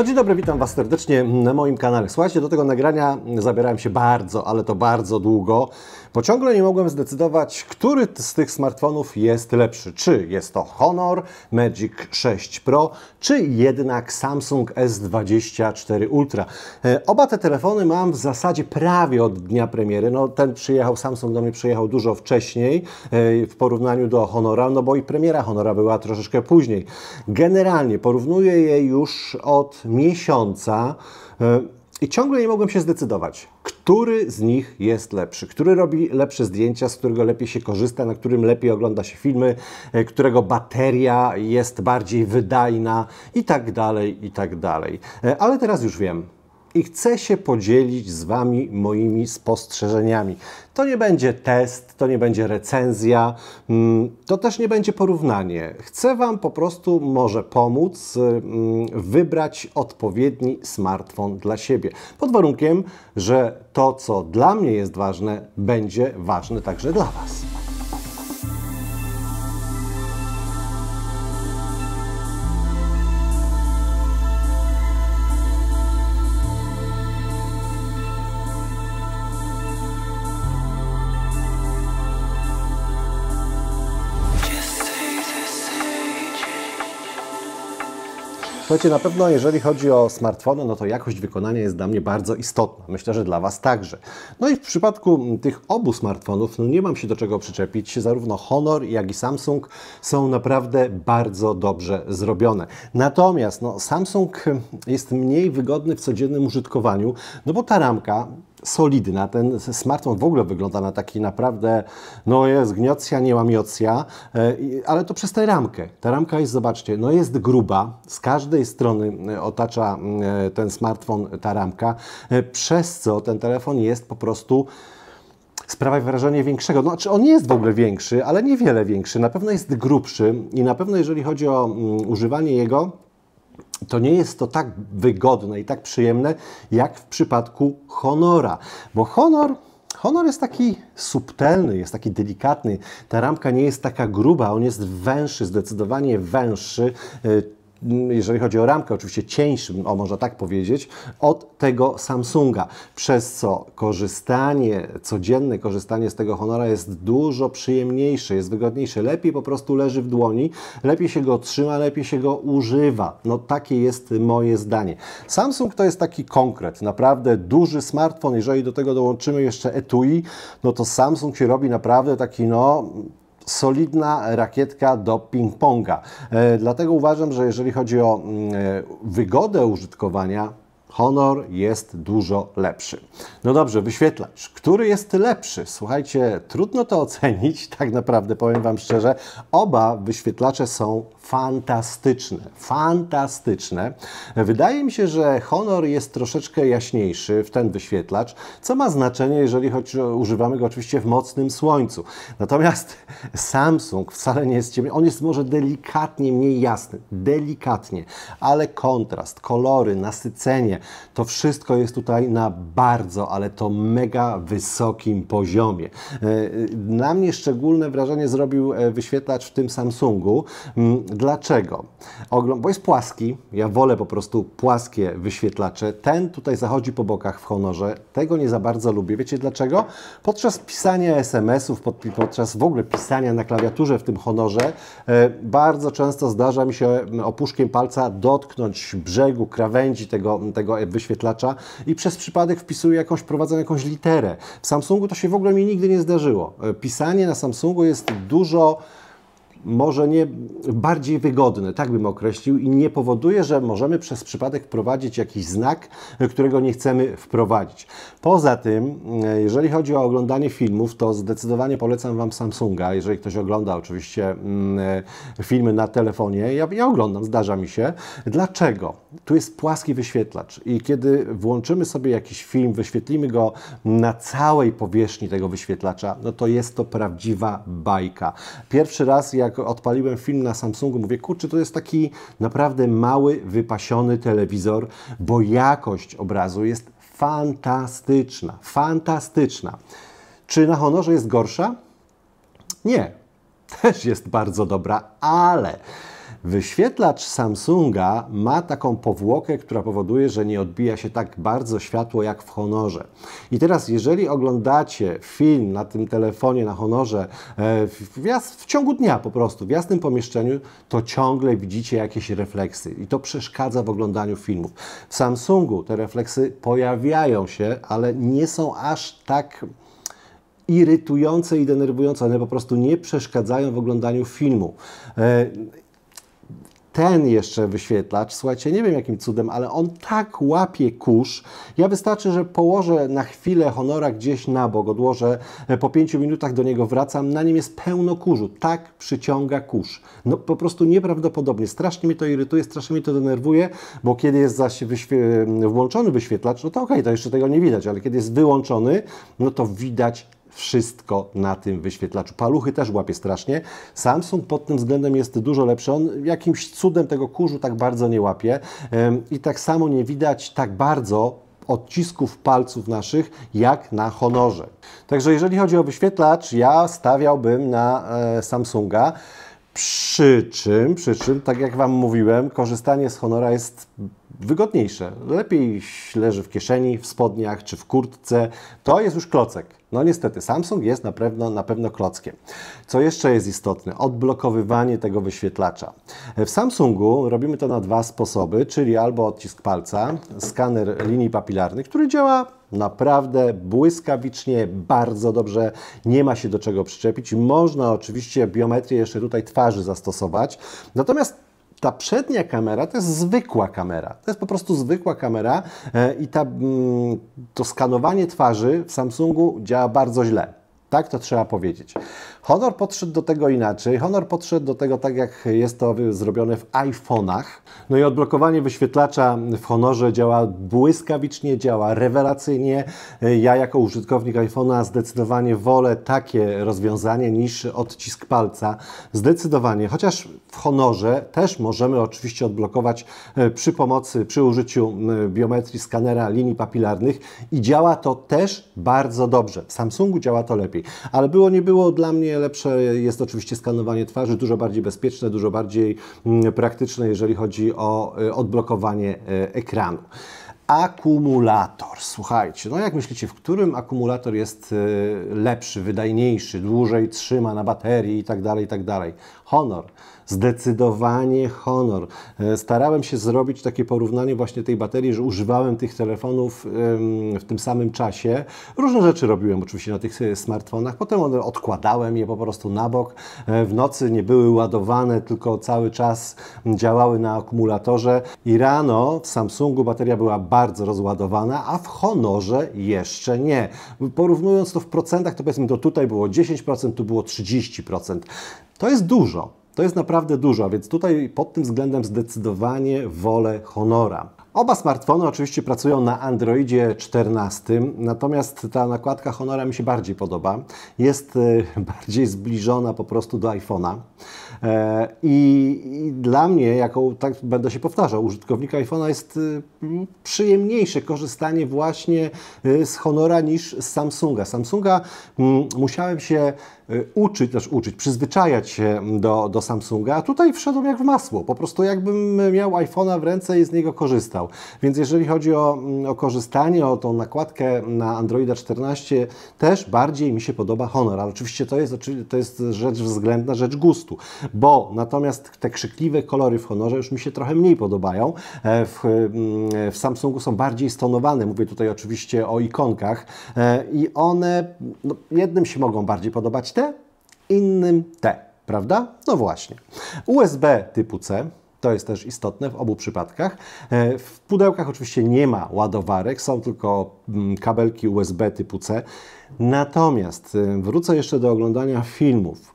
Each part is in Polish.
No dzień dobry, witam Was serdecznie na moim kanale. Słuchajcie, do tego nagrania zabierałem się bardzo, ale to bardzo długo bo ciągle nie mogłem zdecydować, który z tych smartfonów jest lepszy. Czy jest to Honor, Magic 6 Pro, czy jednak Samsung S24 Ultra. E, oba te telefony mam w zasadzie prawie od dnia premiery. No, ten przyjechał, Samsung do mnie przyjechał dużo wcześniej e, w porównaniu do Honora, no bo i premiera Honora była troszeczkę później. Generalnie porównuję je już od miesiąca. E, i ciągle nie mogłem się zdecydować, który z nich jest lepszy, który robi lepsze zdjęcia, z którego lepiej się korzysta, na którym lepiej ogląda się filmy, e, którego bateria jest bardziej wydajna i tak dalej, i tak dalej. E, ale teraz już wiem, i chcę się podzielić z Wami moimi spostrzeżeniami. To nie będzie test, to nie będzie recenzja, mm, to też nie będzie porównanie. Chcę Wam po prostu może pomóc mm, wybrać odpowiedni smartfon dla siebie. Pod warunkiem, że to, co dla mnie jest ważne, będzie ważne także dla Was. Słuchajcie, na pewno jeżeli chodzi o smartfony, no to jakość wykonania jest dla mnie bardzo istotna. Myślę, że dla Was także. No i w przypadku tych obu smartfonów, no nie mam się do czego przyczepić. Zarówno Honor, jak i Samsung są naprawdę bardzo dobrze zrobione. Natomiast no, Samsung jest mniej wygodny w codziennym użytkowaniu, no bo ta ramka solidna. Ten smartfon w ogóle wygląda na taki naprawdę, no jest gniocja, nie łamiocja, e, ale to przez tę ramkę. Ta ramka jest, zobaczcie, no jest gruba, z każdej strony e, otacza e, ten smartfon ta ramka, przez co ten telefon jest po prostu sprawia wrażenie większego. No, on nie jest w ogóle większy, ale niewiele większy. Na pewno jest grubszy i na pewno jeżeli chodzi o używanie jego, to nie jest to tak wygodne i tak przyjemne, jak w przypadku honora. Bo honor Honor jest taki subtelny, jest taki delikatny. Ta ramka nie jest taka gruba, on jest węższy, zdecydowanie węższy. Y, jeżeli chodzi o ramkę, oczywiście cieńszym, o można tak powiedzieć, od tego Samsunga, przez co korzystanie, codzienne korzystanie z tego Honora jest dużo przyjemniejsze, jest wygodniejsze, lepiej po prostu leży w dłoni, lepiej się go trzyma, lepiej się go używa. No takie jest moje zdanie. Samsung to jest taki konkret, naprawdę duży smartfon, jeżeli do tego dołączymy jeszcze etui, no to Samsung się robi naprawdę taki no solidna rakietka do ping-ponga. E, dlatego uważam, że jeżeli chodzi o mm, e, wygodę użytkowania, Honor jest dużo lepszy. No dobrze, wyświetlacz. Który jest lepszy? Słuchajcie, trudno to ocenić, tak naprawdę powiem Wam szczerze. Oba wyświetlacze są fantastyczne, fantastyczne. Wydaje mi się, że Honor jest troszeczkę jaśniejszy w ten wyświetlacz, co ma znaczenie, jeżeli choć używamy go oczywiście w mocnym słońcu. Natomiast Samsung wcale nie jest ciemny, on jest może delikatnie mniej jasny, delikatnie, ale kontrast, kolory, nasycenie, to wszystko jest tutaj na bardzo, ale to mega wysokim poziomie. E, e, na mnie szczególne wrażenie zrobił e, wyświetlacz w tym Samsungu mm, Dlaczego? Ogląd, bo jest płaski, ja wolę po prostu płaskie wyświetlacze. Ten tutaj zachodzi po bokach w honorze, tego nie za bardzo lubię. Wiecie dlaczego? Podczas pisania SMS-ów, podczas w ogóle pisania na klawiaturze w tym honorze, e, bardzo często zdarza mi się opuszkiem palca dotknąć brzegu, krawędzi tego, tego wyświetlacza i przez przypadek wpisuję jakąś, prowadzę jakąś literę. W Samsungu to się w ogóle mi nigdy nie zdarzyło. E, pisanie na Samsungu jest dużo może nie bardziej wygodne, tak bym określił, i nie powoduje, że możemy przez przypadek wprowadzić jakiś znak, którego nie chcemy wprowadzić. Poza tym, e, jeżeli chodzi o oglądanie filmów, to zdecydowanie polecam Wam Samsunga, jeżeli ktoś ogląda oczywiście mm, e, filmy na telefonie. Ja, ja oglądam, zdarza mi się. Dlaczego? Tu jest płaski wyświetlacz i kiedy włączymy sobie jakiś film, wyświetlimy go na całej powierzchni tego wyświetlacza, no to jest to prawdziwa bajka. Pierwszy raz, jak jak odpaliłem film na Samsungu, mówię, kurczę, to jest taki naprawdę mały, wypasiony telewizor, bo jakość obrazu jest fantastyczna, fantastyczna. Czy na Honorze jest gorsza? Nie, też jest bardzo dobra, ale Wyświetlacz Samsunga ma taką powłokę, która powoduje, że nie odbija się tak bardzo światło jak w Honorze. I teraz, jeżeli oglądacie film na tym telefonie, na Honorze, e, w, w ciągu dnia po prostu, w jasnym pomieszczeniu, to ciągle widzicie jakieś refleksy i to przeszkadza w oglądaniu filmów. W Samsungu te refleksy pojawiają się, ale nie są aż tak irytujące i denerwujące. One po prostu nie przeszkadzają w oglądaniu filmu. E, ten jeszcze wyświetlacz, słuchajcie, nie wiem jakim cudem, ale on tak łapie kurz. Ja wystarczy, że położę na chwilę honora gdzieś na bok, odłożę e, po 5 minutach do niego wracam, na nim jest pełno kurzu. Tak przyciąga kurz. No po prostu nieprawdopodobnie. Strasznie mi to irytuje, strasznie mi to denerwuje, bo kiedy jest zaś wyświe włączony wyświetlacz, no to okej, okay, to jeszcze tego nie widać, ale kiedy jest wyłączony, no to widać wszystko na tym wyświetlaczu. Paluchy też łapie strasznie. Samsung pod tym względem jest dużo lepszy. On jakimś cudem tego kurzu tak bardzo nie łapie i tak samo nie widać tak bardzo odcisków palców naszych, jak na Honorze. Także jeżeli chodzi o wyświetlacz, ja stawiałbym na e, Samsunga. Przy czym, przy czym, tak jak Wam mówiłem, korzystanie z Honora jest wygodniejsze. Lepiej leży w kieszeni, w spodniach czy w kurtce. To jest już klocek. No niestety, Samsung jest na pewno, na pewno klockiem. Co jeszcze jest istotne? Odblokowywanie tego wyświetlacza. W Samsungu robimy to na dwa sposoby, czyli albo odcisk palca, skaner linii papilarnych, który działa naprawdę błyskawicznie, bardzo dobrze, nie ma się do czego przyczepić. Można oczywiście biometrię jeszcze tutaj twarzy zastosować, natomiast ta przednia kamera to jest zwykła kamera. To jest po prostu zwykła kamera e, i ta, mm, to skanowanie twarzy w Samsungu działa bardzo źle. Tak to trzeba powiedzieć. Honor podszedł do tego inaczej. Honor podszedł do tego tak, jak jest to zrobione w iPhone'ach. No i odblokowanie wyświetlacza w Honorze działa błyskawicznie, działa rewelacyjnie. Ja jako użytkownik iPhone'a zdecydowanie wolę takie rozwiązanie niż odcisk palca. Zdecydowanie, chociaż w Honorze też możemy oczywiście odblokować e, przy pomocy, przy użyciu e, biometrii skanera linii papilarnych i działa to też bardzo dobrze. W Samsungu działa to lepiej, ale było nie było dla mnie lepsze jest oczywiście skanowanie twarzy, dużo bardziej bezpieczne, dużo bardziej mm, praktyczne, jeżeli chodzi o y, odblokowanie y, ekranu. Akumulator. Słuchajcie, no jak myślicie, w którym akumulator jest y, lepszy, wydajniejszy, dłużej trzyma na baterii i tak dalej, i tak dalej? Honor. Zdecydowanie honor. E, starałem się zrobić takie porównanie właśnie tej baterii, że używałem tych telefonów w tym samym czasie. Różne rzeczy robiłem oczywiście na tych e, smartfonach. Potem one odkładałem je po prostu na bok. E, w nocy nie były ładowane, tylko cały czas działały na akumulatorze. I rano w Samsungu bateria była bardzo rozładowana, a w honorze jeszcze nie. Porównując to w procentach, to powiedzmy to tutaj było 10%, tu było 30%. To jest dużo. To jest naprawdę dużo, więc tutaj pod tym względem zdecydowanie wolę Honora. Oba smartfony oczywiście pracują na Androidzie 14, natomiast ta nakładka Honora mi się bardziej podoba. Jest e, bardziej zbliżona po prostu do iPhone'a. E, I, I, dla mnie, jako tak będę się powtarzał, użytkownika iPhone'a jest e, przyjemniejsze korzystanie właśnie z Honora niż z Samsunga. Samsunga musiałem się Y, uczyć, też znaczy uczyć, przyzwyczajać się do, do Samsunga, a tutaj wszedłem jak w masło. Po prostu jakbym miał iPhone'a w ręce i z niego korzystał. Więc jeżeli chodzi o, mm, o korzystanie, o tą nakładkę na Androida 14, też bardziej mi się podoba Honor. Ale oczywiście to jest, to jest rzecz względna, rzecz gustu, bo natomiast te krzykliwe kolory w Honorze już mi się trochę mniej podobają. E, w, mm, w Samsungu są bardziej stonowane. Mówię tutaj oczywiście o ikonkach e, i one no, jednym się mogą bardziej podobać, T, innym T, prawda? No właśnie. USB typu C to jest też istotne w obu przypadkach. E, w pudełkach oczywiście nie ma ładowarek, są tylko mm, kabelki USB typu C. Natomiast e, wrócę jeszcze do oglądania filmów.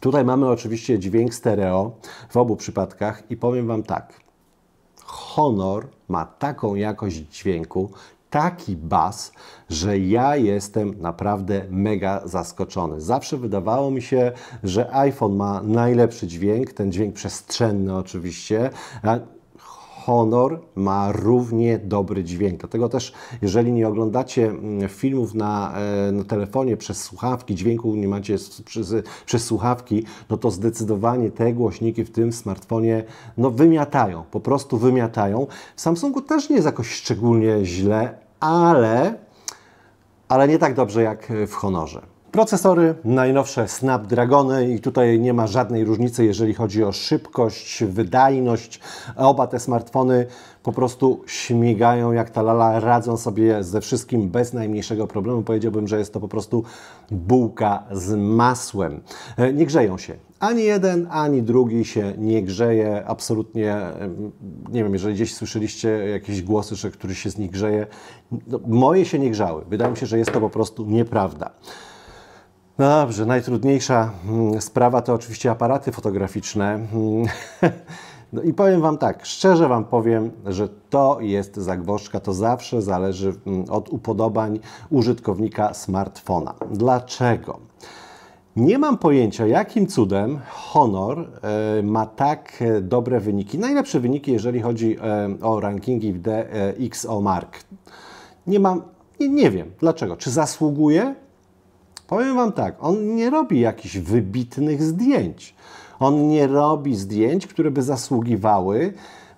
Tutaj mamy oczywiście dźwięk stereo w obu przypadkach i powiem Wam tak. Honor ma taką jakość dźwięku, taki bas, że ja jestem naprawdę mega zaskoczony. Zawsze wydawało mi się, że iPhone ma najlepszy dźwięk, ten dźwięk przestrzenny oczywiście. Honor ma równie dobry dźwięk. Dlatego też, jeżeli nie oglądacie mm, filmów na, e, na telefonie przez słuchawki, dźwięku nie macie przez, przez, słuchawki, no to zdecydowanie te głośniki w tym smartfonie no, wymiatają, po prostu wymiatają. W Samsungu też nie jest jakoś szczególnie źle, ale, ale nie tak dobrze jak e, w Honorze. Procesory, najnowsze Snapdragony i tutaj nie ma żadnej różnicy, jeżeli chodzi o szybkość, wydajność. Oba te smartfony po prostu śmigają jak ta lala, radzą sobie ze wszystkim bez najmniejszego problemu. Powiedziałbym, że jest to po prostu bułka z masłem. E, nie grzeją się, ani jeden, ani drugi się nie grzeje, absolutnie, nie wiem, jeżeli gdzieś słyszeliście jakieś głosy, że któryś się z nich grzeje, no, moje się nie grzały. Wydaje mi się, że jest to po prostu nieprawda. No dobrze, najtrudniejsza mm, sprawa to oczywiście aparaty fotograficzne. Mm. No i powiem Wam tak, szczerze Wam powiem, że to jest zagłoszka. to zawsze zależy mm, od upodobań użytkownika smartfona. Dlaczego? Nie mam pojęcia, jakim cudem Honor e, ma tak e, dobre wyniki, najlepsze wyniki, jeżeli chodzi e, o rankingi w DXO Mark. Nie mam, nie, nie wiem dlaczego. Czy zasługuje? Powiem Wam tak, on nie robi jakichś wybitnych zdjęć. On nie robi zdjęć, które by zasługiwały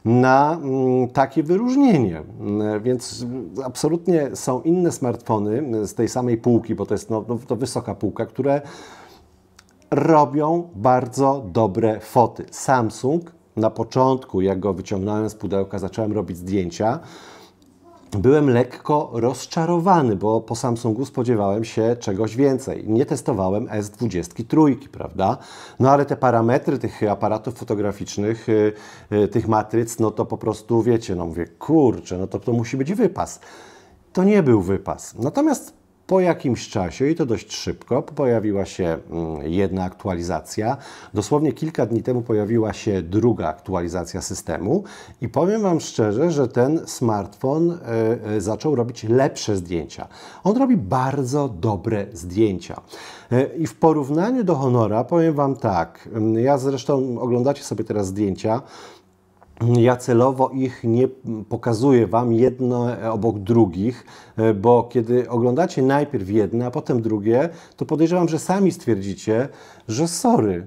na mm, takie wyróżnienie. Mm, więc absolutnie są inne smartfony z tej samej półki, bo to jest no, no to wysoka półka, które robią bardzo dobre foty. Samsung na początku, jak go wyciągnąłem z pudełka, zacząłem robić zdjęcia, byłem lekko rozczarowany, bo po Samsungu spodziewałem się czegoś więcej. Nie testowałem S23, prawda? No ale te parametry tych aparatów fotograficznych, y, y, tych matryc, no to po prostu wiecie, no mówię, kurczę, no to to musi być wypas. To nie był wypas. Natomiast po jakimś czasie, i to dość szybko, pojawiła się mm, jedna aktualizacja. Dosłownie kilka dni temu pojawiła się druga aktualizacja systemu i powiem Wam szczerze, że ten smartfon e, e, zaczął robić lepsze zdjęcia. On robi bardzo dobre zdjęcia. E, I w porównaniu do Honora powiem Wam tak, mm, ja zresztą oglądacie sobie teraz zdjęcia, ja celowo ich nie pokazuję Wam jedno obok drugich, e, bo kiedy oglądacie najpierw jedne, a potem drugie, to podejrzewam, że sami stwierdzicie, że sorry,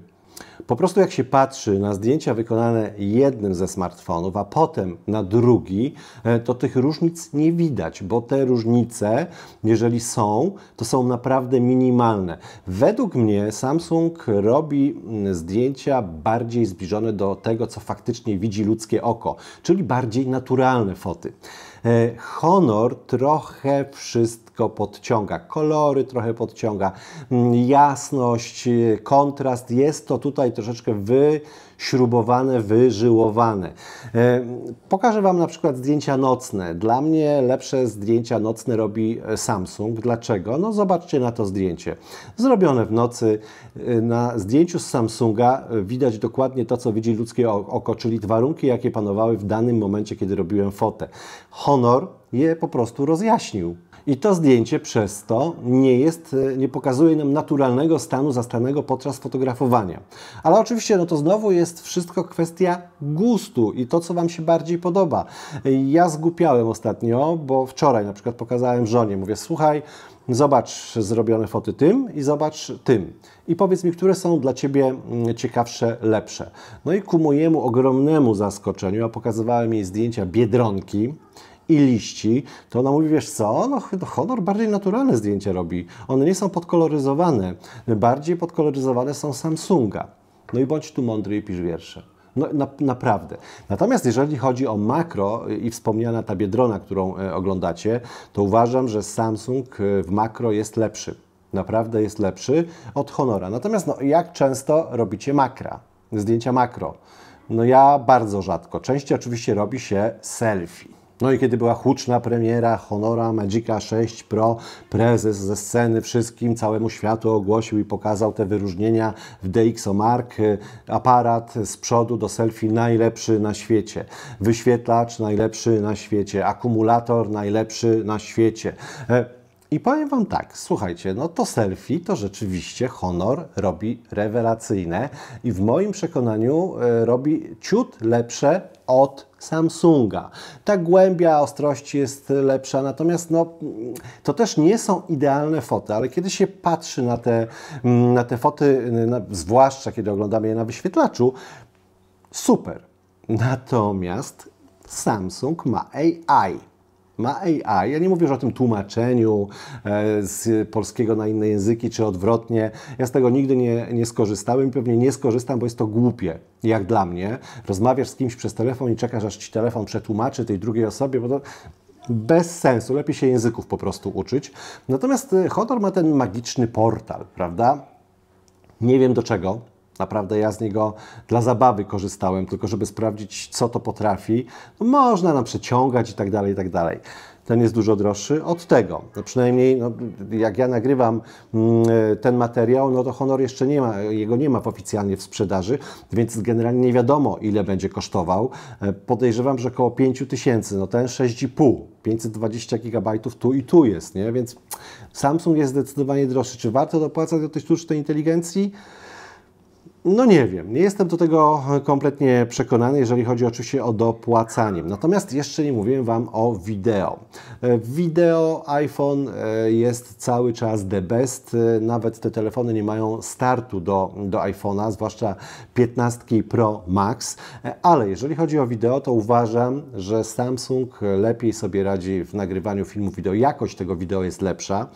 po prostu jak się patrzy na zdjęcia wykonane jednym ze smartfonów, a potem na drugi, e, to tych różnic nie widać, bo te różnice, jeżeli są, to są naprawdę minimalne. Według mnie Samsung robi mm, zdjęcia bardziej zbliżone do tego, co faktycznie widzi ludzkie oko, czyli bardziej naturalne foty. E, honor trochę wszystko podciąga. Kolory trochę podciąga, mm, jasność, e, kontrast. Jest to tutaj troszeczkę wyśrubowane, wyżyłowane. E, pokażę Wam na przykład zdjęcia nocne. Dla mnie lepsze zdjęcia nocne robi e, Samsung. Dlaczego? No zobaczcie na to zdjęcie. Zrobione w nocy. E, na zdjęciu z Samsunga widać dokładnie to, co widzi ludzkie oko, czyli warunki, jakie panowały w danym momencie, kiedy robiłem fotę. Honor je po prostu rozjaśnił. I to zdjęcie przez to nie, jest, e, nie pokazuje nam naturalnego stanu zastanego podczas fotografowania. Ale oczywiście no to znowu jest wszystko kwestia gustu i to, co Wam się bardziej podoba. Ja zgłupiałem ostatnio, bo wczoraj na przykład pokazałem żonie, mówię słuchaj, zobacz zrobione foty tym i zobacz tym. I powiedz mi, które są dla Ciebie mm, ciekawsze, lepsze. No i ku mojemu ogromnemu zaskoczeniu, ja pokazywałem jej zdjęcia Biedronki, i liści, to ona mówi, wiesz co, no, honor bardziej naturalne zdjęcie robi. One nie są podkoloryzowane. Bardziej podkoloryzowane są Samsunga. No i bądź tu mądry i pisz wiersze. No, na, naprawdę. Natomiast jeżeli chodzi o makro i wspomniana ta biedrona, którą e, oglądacie, to uważam, że Samsung e, w makro jest lepszy. Naprawdę jest lepszy od Honora. Natomiast no, jak często robicie makra? Zdjęcia makro. No ja bardzo rzadko. Częściej oczywiście robi się selfie. No i kiedy była huczna premiera Honora Magica 6 Pro, prezes ze sceny wszystkim, całemu światu ogłosił i pokazał te wyróżnienia w DxOMark. Y, aparat z przodu do selfie najlepszy na świecie, wyświetlacz najlepszy na świecie, akumulator najlepszy na świecie. E, i powiem Wam tak, słuchajcie, no to selfie to rzeczywiście honor robi rewelacyjne i w moim przekonaniu e, robi ciut lepsze od Samsunga. Ta głębia ostrości jest lepsza, natomiast no, to też nie są idealne foty, ale kiedy się patrzy na te, mm, na te foty, na, zwłaszcza kiedy oglądamy je na wyświetlaczu, super. Natomiast Samsung ma AI ma AI. Ja nie mówię już o tym tłumaczeniu e, z polskiego na inne języki, czy odwrotnie. Ja z tego nigdy nie, nie skorzystałem i pewnie nie skorzystam, bo jest to głupie, jak dla mnie. Rozmawiasz z kimś przez telefon i czekasz, aż ci telefon przetłumaczy tej drugiej osobie, bo to bez sensu. Lepiej się języków po prostu uczyć. Natomiast e, Hodor ma ten magiczny portal, prawda? Nie wiem do czego, Naprawdę ja z niego dla zabawy korzystałem, tylko żeby sprawdzić, co to potrafi. No, można nam przeciągać i tak dalej, i tak dalej ten jest dużo droższy od tego. No przynajmniej no, jak ja nagrywam mm, e, ten materiał, no to Honor jeszcze nie ma, jego nie ma oficjalnie w sprzedaży, więc generalnie nie wiadomo ile będzie kosztował. E, podejrzewam, że około 5000, tysięcy, no ten 6,5. 520 GB tu i tu jest, nie? więc Samsung jest zdecydowanie droższy. Czy warto dopłacać do tej sztucznej inteligencji? No nie wiem, nie jestem do tego kompletnie przekonany, jeżeli chodzi oczywiście o dopłacanie. Natomiast jeszcze nie mówiłem Wam o wideo. E, wideo iPhone e, jest cały czas the best, e, nawet te telefony nie mają startu do, do iPhone'a, zwłaszcza 15 Pro Max, ale jeżeli chodzi o wideo, to uważam, że Samsung lepiej sobie radzi w nagrywaniu filmów wideo, jakość tego wideo jest lepsza.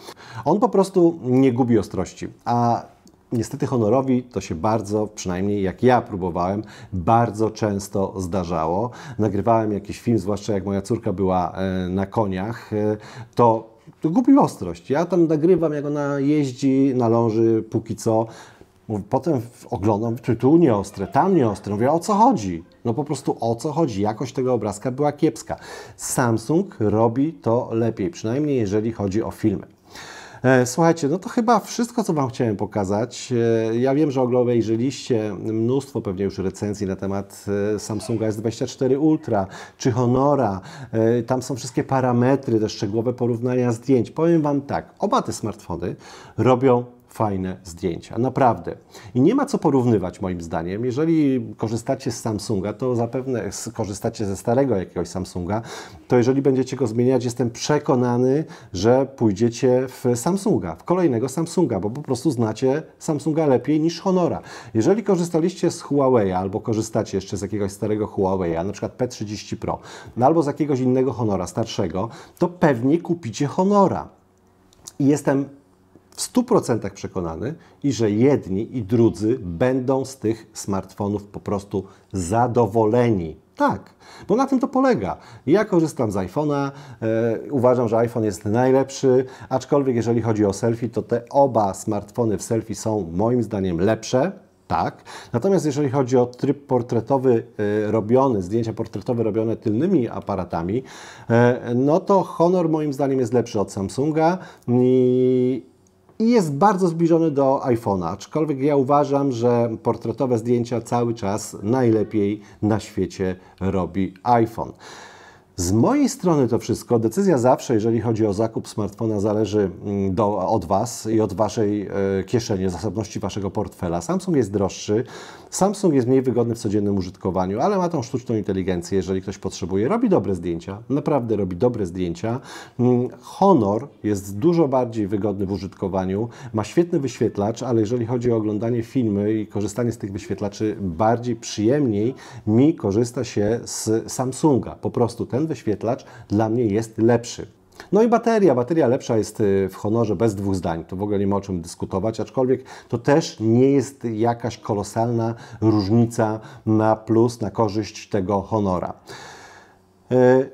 On po prostu nie gubi ostrości, a Niestety honorowi to się bardzo, przynajmniej jak ja próbowałem, bardzo często zdarzało. Nagrywałem jakiś film, zwłaszcza jak moja córka była e, na koniach, e, to, to gubi ostrość. Ja tam nagrywam, jak ona jeździ na ląży póki co. Potem oglądam, czy tu nieostre, tam nieostre. Mówię, o co chodzi? No po prostu o co chodzi? Jakość tego obrazka była kiepska. Samsung robi to lepiej, przynajmniej jeżeli chodzi o filmy. E, słuchajcie, no to chyba wszystko, co Wam chciałem pokazać. E, ja wiem, że obejrzeliście mnóstwo pewnie już recenzji na temat e, Samsunga S24 Ultra czy Honora. Tam są wszystkie parametry, te szczegółowe porównania zdjęć. Powiem Wam tak, oba te smartfony robią fajne zdjęcia. Naprawdę. I nie ma co porównywać moim zdaniem. Jeżeli korzystacie z Samsunga, to zapewne korzystacie ze starego jakiegoś Samsunga, to jeżeli będziecie go zmieniać, jestem przekonany, że pójdziecie w Samsunga, w kolejnego Samsunga, bo po prostu znacie Samsunga lepiej niż Honora. Jeżeli korzystaliście z Huawei albo korzystacie jeszcze z jakiegoś starego Huawei, na przykład P30 Pro, no albo z jakiegoś innego Honora starszego, to pewnie kupicie Honora. I jestem w 100% przekonany i że jedni i drudzy będą z tych smartfonów po prostu zadowoleni. Tak, bo na tym to polega. Ja korzystam z iPhone'a, e, uważam, że iPhone jest najlepszy, aczkolwiek jeżeli chodzi o selfie, to te oba smartfony w selfie są moim zdaniem lepsze. Tak. Natomiast jeżeli chodzi o tryb portretowy e, robiony, zdjęcia portretowe robione tylnymi aparatami, e, no to Honor moim zdaniem jest lepszy od Samsunga i i jest bardzo zbliżony do iPhone'a, aczkolwiek ja uważam, że portretowe zdjęcia cały czas najlepiej na świecie robi iPhone. Z mojej strony to wszystko. Decyzja zawsze, jeżeli chodzi o zakup smartfona, zależy mm, do, od Was i od Waszej e, kieszeni, zasobności Waszego portfela. Samsung jest droższy, Samsung jest mniej wygodny w codziennym użytkowaniu, ale ma tą sztuczną inteligencję, jeżeli ktoś potrzebuje. Robi dobre zdjęcia, naprawdę robi dobre zdjęcia. Mm, Honor jest dużo bardziej wygodny w użytkowaniu, ma świetny wyświetlacz, ale jeżeli chodzi o oglądanie filmy i korzystanie z tych wyświetlaczy, bardziej przyjemniej mi korzysta się z Samsunga. Po prostu ten ten wyświetlacz dla mnie jest lepszy. No i bateria. Bateria lepsza jest y, w honorze bez dwóch zdań. To w ogóle nie ma o czym dyskutować, aczkolwiek to też nie jest jakaś kolosalna różnica na plus, na korzyść tego honora. Y,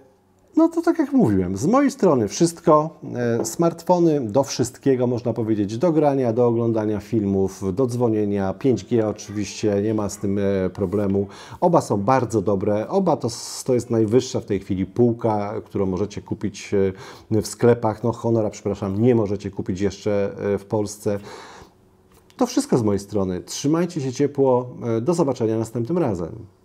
no to tak jak mówiłem, z mojej strony wszystko. E, smartfony do wszystkiego można powiedzieć, do grania, do oglądania filmów, do dzwonienia, 5G oczywiście, nie ma z tym e, problemu. Oba są bardzo dobre, oba to, to jest najwyższa w tej chwili półka, którą możecie kupić e, w sklepach, no Honora, przepraszam, nie możecie kupić jeszcze w Polsce. To wszystko z mojej strony. Trzymajcie się ciepło. Do zobaczenia następnym razem.